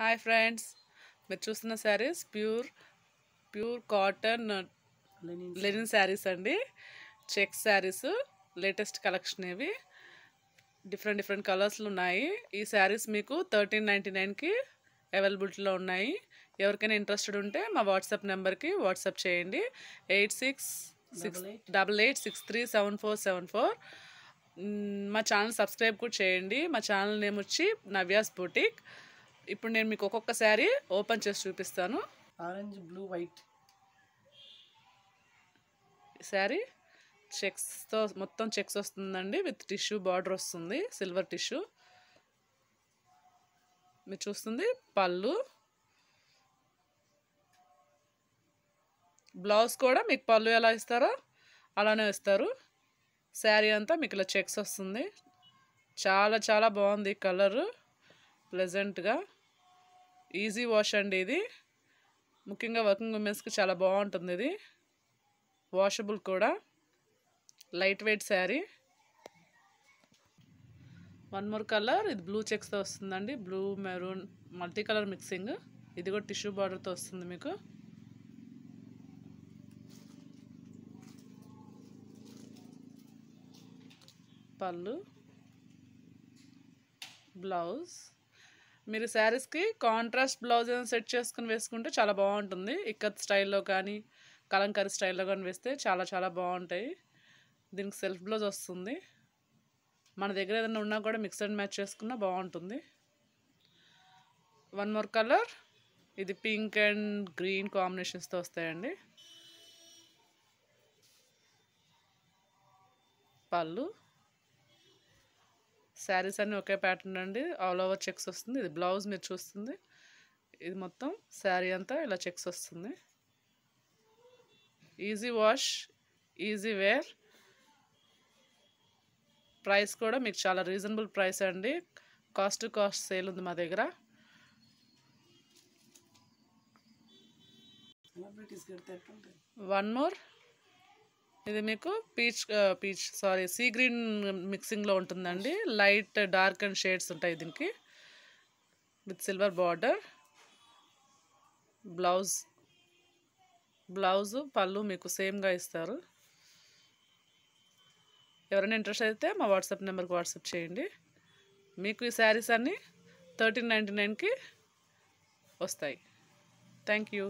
hi friends మీరు చూస్తున్న sarees pure pure cotton linen sarees అండి చెక్ శారీస్ లేటెస్ట్ కలెక్షన్ ఇవి డిఫరెంట్ డిఫరెంట్ కలర్స్లు ఉన్నాయి ఈ శారీస్ మీకు థర్టీన్ నైంటీ నైన్కి అవైలబిలిటీలో ఉన్నాయి ఎవరికైనా ఇంట్రెస్టెడ్ ఉంటే మా వాట్సాప్ నెంబర్కి వాట్సాప్ చేయండి eight six six double eight six three seven four seven four మా ఛానల్ సబ్స్క్రైబ్ కూడా చేయండి మా ఛానల్ నేమ్ వచ్చి నవ్యాస్ బూటిక్ ఇప్పుడు నేను మీకు ఒక్కొక్క శారీ ఓపెన్ చేసి చూపిస్తాను ఆరెంజ్ బ్లూ వైట్ శారీ చెక్స్తో మొత్తం చెక్స్ వస్తుందండి విత్ టిష్యూ బార్డర్ వస్తుంది సిల్వర్ టిష్యూ మీరు చూస్తుంది పళ్ళు బ్లౌజ్ కూడా మీకు పళ్ళు ఎలా ఇస్తారో అలానే ఇస్తారు శారీ అంతా మీకు ఇలా చెక్స్ వస్తుంది చాలా చాలా బాగుంది కలరు ప్లెజెంట్గా ఈజీ వాష్ అండి ఇది ముఖ్యంగా వర్కింగ్ ఉమెన్స్కి చాలా బాగుంటుంది ఇది వాషబుల్ కూడా light weight saree one more colour ఇది బ్లూ చెక్స్తో వస్తుందండి blue maroon multi colour mixing ఇది కూడా టిష్యూ బార్డర్తో వస్తుంది మీకు పళ్ళు బ్లౌజ్ మీరు శారీస్కి కాంట్రాస్ట్ బ్లౌజ్ ఏదైనా సెట్ చేసుకుని వేసుకుంటే చాలా బాగుంటుంది ఇక్కత్ స్టైల్లో కానీ కలంకరీ స్టైల్లో కానీ వేస్తే చాలా చాలా బాగుంటాయి దీనికి సెల్ఫ్ బ్లౌజ్ వస్తుంది మన దగ్గర ఏదైనా ఉన్నా కూడా మిక్స్ అండ్ మ్యాచ్ చేసుకున్నా బాగుంటుంది వన్ మోర్ కలర్ ఇది పింక్ అండ్ గ్రీన్ కాంబినేషన్స్తో వస్తాయండి పళ్ళు శారీస్ అన్నీ ఒకే ప్యాటర్న్ అండి ఆల్ ఓవర్ చెక్స్ వస్తుంది ఇది బ్లౌజ్ మీరు చూస్తుంది ఇది మొత్తం శారీ అంతా ఇలా చెక్స్ వస్తుంది easy wash easy wear price కూడా మీకు చాలా రీజనబుల్ ప్రైస్ అండి కాస్ట్ టు కాస్ట్ సేల్ ఉంది మా దగ్గర వన్ మోర్ ఇది మీకు peach peach saree sea green మిక్సింగ్లో ఉంటుందండి లైట్ డార్క్ అండ్ షేడ్స్ ఉంటాయి దీనికి with silver border blouse blouse pallu మీకు సేమ్గా ఇస్తారు ఎవరైనా ఇంట్రెస్ట్ అయితే మా వాట్సాప్ నెంబర్కి వాట్సాప్ చేయండి మీకు ఈ శారీస్ అన్నీ థర్టీన్ నైంటీ నైన్కి వస్తాయి థ్యాంక్ యూ